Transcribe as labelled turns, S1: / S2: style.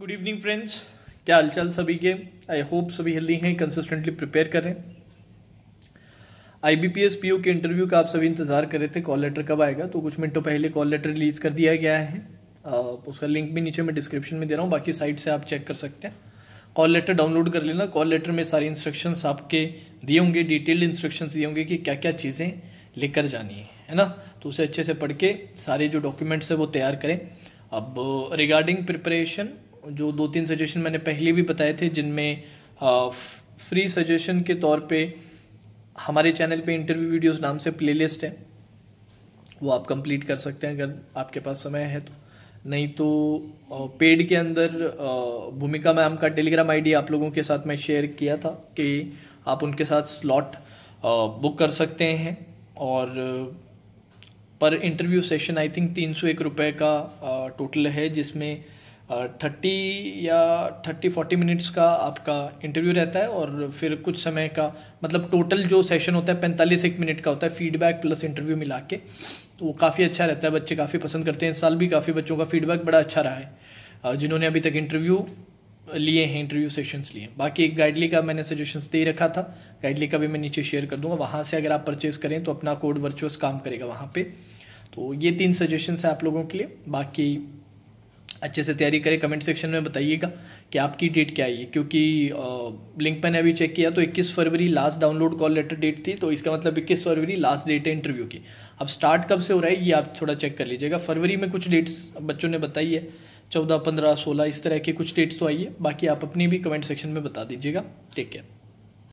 S1: good evening friends क्या हालचाल सभी के आई होप सभी हेल्दी हैं कंसिस्टेंटली प्रिपेयर करें I B P S P के इंटरव्यू का आप सभी इंतज़ार कर रहे थे कॉल लेटर कब आएगा तो कुछ मिनटों पहले कॉल लेटर रिलीज कर दिया गया है उसका लिंक भी नीचे मैं डिस्क्रिप्शन में दे रहा हूँ बाकी साइट से आप चेक कर सकते हैं कॉल लेटर डाउनलोड कर लेना कॉल लेटर में सारी इंस्ट्रक्शन आपके दिए होंगे डिटेल्ड इंस्ट्रक्शन दिए होंगे कि क्या क्या चीज़ें लेकर जानी है है ना तो उसे अच्छे से पढ़ के सारे जो डॉक्यूमेंट्स है वो तैयार करें अब रिगार्डिंग प्रिपरेशन जो दो तीन सजेशन मैंने पहले भी बताए थे जिनमें फ्री सजेशन के तौर पे हमारे चैनल पे इंटरव्यू वीडियोस नाम से प्लेलिस्ट है वो आप कंप्लीट कर सकते हैं अगर आपके पास समय है तो नहीं तो पेड के अंदर भूमिका मैम का टेलीग्राम आईडी आप लोगों के साथ मैं शेयर किया था कि आप उनके साथ स्लॉट बुक कर सकते हैं और पर इंटरव्यू सेशन आई थिंक तीन सौ एक रुपये का टोटल है जिसमें थर्टी या थर्टी फोर्टी मिनट्स का आपका इंटरव्यू रहता है और फिर कुछ समय का मतलब टोटल जो सेशन होता है पैंतालीस एक मिनट का होता है फीडबैक प्लस इंटरव्यू मिला के तो वो काफ़ी अच्छा रहता है बच्चे काफ़ी पसंद करते हैं इस साल भी काफ़ी बच्चों का फीडबैक बड़ा अच्छा रहा है जिन्होंने अभी तक इंटरव्यू लिए हैं इंटरव्यू सेशंस लिए बाकी एक गाइडली का मैंने सजेशंस दे रखा था गाइडली का भी मैं नीचे शेयर कर दूंगा वहाँ से अगर आप परचेज़ करें तो अपना कोड वर्चुअस काम करेगा वहाँ पे तो ये तीन सजेशंस हैं आप लोगों के लिए बाकी अच्छे से तैयारी करें कमेंट सेक्शन में बताइएगा कि आपकी डेट क्या आई है क्योंकि लिंक मैंने अभी चेक किया तो 21 फरवरी last download call letter date थी तो इसका मतलब 21 फरवरी लास्ट डेट है इंटरव्यू की अब स्टार्ट कब से हो रहा है ये आप थोड़ा चेक कर लीजिएगा फरवरी में कुछ डेट्स बच्चों ने बताई है चौदह पंद्रह सोलह इस तरह के कुछ डेट्स तो आई है बाकी आप अपनी भी कमेंट सेक्शन में बता दीजिएगा टेक केयर